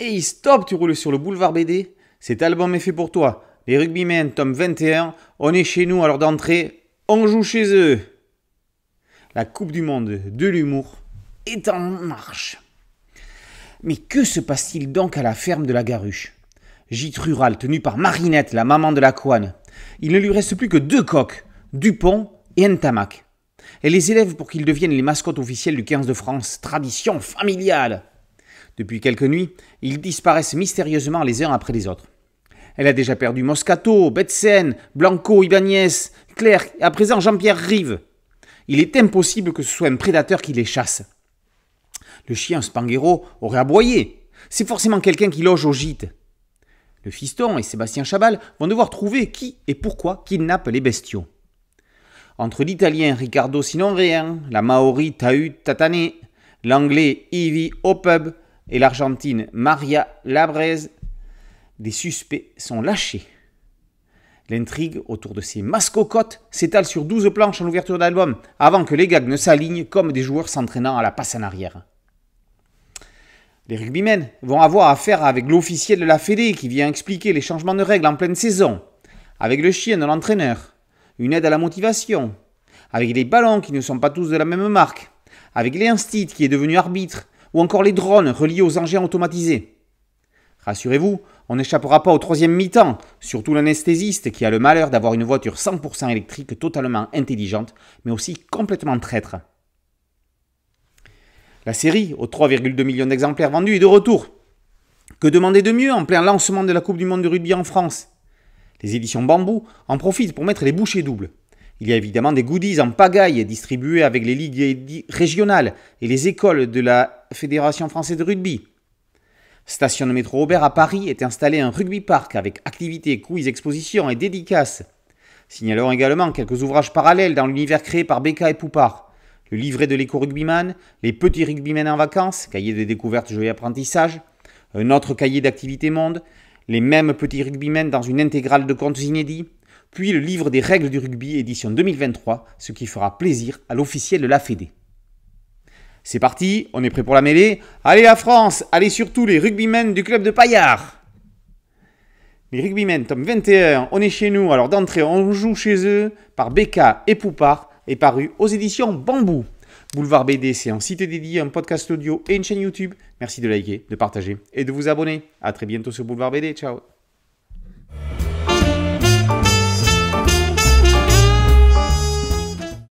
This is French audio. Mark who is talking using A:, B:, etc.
A: Hey stop, tu roules sur le boulevard BD Cet album est fait pour toi. Les Rugbymen, tome 21, on est chez nous à l'heure d'entrée, on joue chez eux. La Coupe du Monde de l'humour est en marche. Mais que se passe-t-il donc à la ferme de la Garuche Gîte rural tenue par Marinette, la maman de la couane. Il ne lui reste plus que deux coqs, Dupont et Tamac. Elle les élève pour qu'ils deviennent les mascottes officielles du 15 de France, tradition familiale. Depuis quelques nuits, ils disparaissent mystérieusement les uns après les autres. Elle a déjà perdu Moscato, Betsen, Blanco, Ibanez, Claire, et à présent Jean-Pierre Rive. Il est impossible que ce soit un prédateur qui les chasse. Le chien Spanghero aurait aboyé. C'est forcément quelqu'un qui loge au gîte. Le fiston et Sébastien Chabal vont devoir trouver qui et pourquoi kidnappent les bestiaux. Entre l'italien Riccardo Sinonrien, la maori Tahut Tatane, l'anglais Ivy Opeb, et l'Argentine Maria Labrez, des suspects sont lâchés. L'intrigue autour de ces mascocottes s'étale sur 12 planches en ouverture d'album, avant que les gags ne s'alignent comme des joueurs s'entraînant à la passe en arrière. Les rugbymen vont avoir affaire avec l'officiel de la Fédé qui vient expliquer les changements de règles en pleine saison, avec le chien de l'entraîneur, une aide à la motivation, avec les ballons qui ne sont pas tous de la même marque, avec l'instit qui est devenu arbitre ou encore les drones reliés aux engins automatisés. Rassurez-vous, on n'échappera pas au troisième mi-temps, surtout l'anesthésiste qui a le malheur d'avoir une voiture 100% électrique totalement intelligente, mais aussi complètement traître. La série, aux 3,2 millions d'exemplaires vendus, est de retour. Que demander de mieux en plein lancement de la Coupe du Monde de rugby en France Les éditions Bambou en profitent pour mettre les bouchées doubles. Il y a évidemment des goodies en pagaille distribués avec les ligues régionales et les écoles de la Fédération française de rugby. Station de métro Robert à Paris est installé un rugby park avec activités, quiz, expositions et dédicaces. Signalons également quelques ouvrages parallèles dans l'univers créé par Becca et Poupard. Le livret de l'éco-rugbyman, les petits rugbymen en vacances, cahier de découvertes, jeux et apprentissage, un autre cahier d'activités monde, les mêmes petits rugbymen dans une intégrale de comptes inédits, puis le livre des règles du rugby édition 2023, ce qui fera plaisir à l'officiel de la Fédé. C'est parti, on est prêt pour la mêlée. Allez la France, allez surtout les rugbymen du club de Paillard. Les rugbymen, tome 21, on est chez nous. Alors d'entrée, on joue chez eux par BK et Poupard et paru aux éditions Bambou. Boulevard BD, c'est un site dédié, un podcast audio et une chaîne YouTube. Merci de liker, de partager et de vous abonner. A très bientôt sur Boulevard BD. Ciao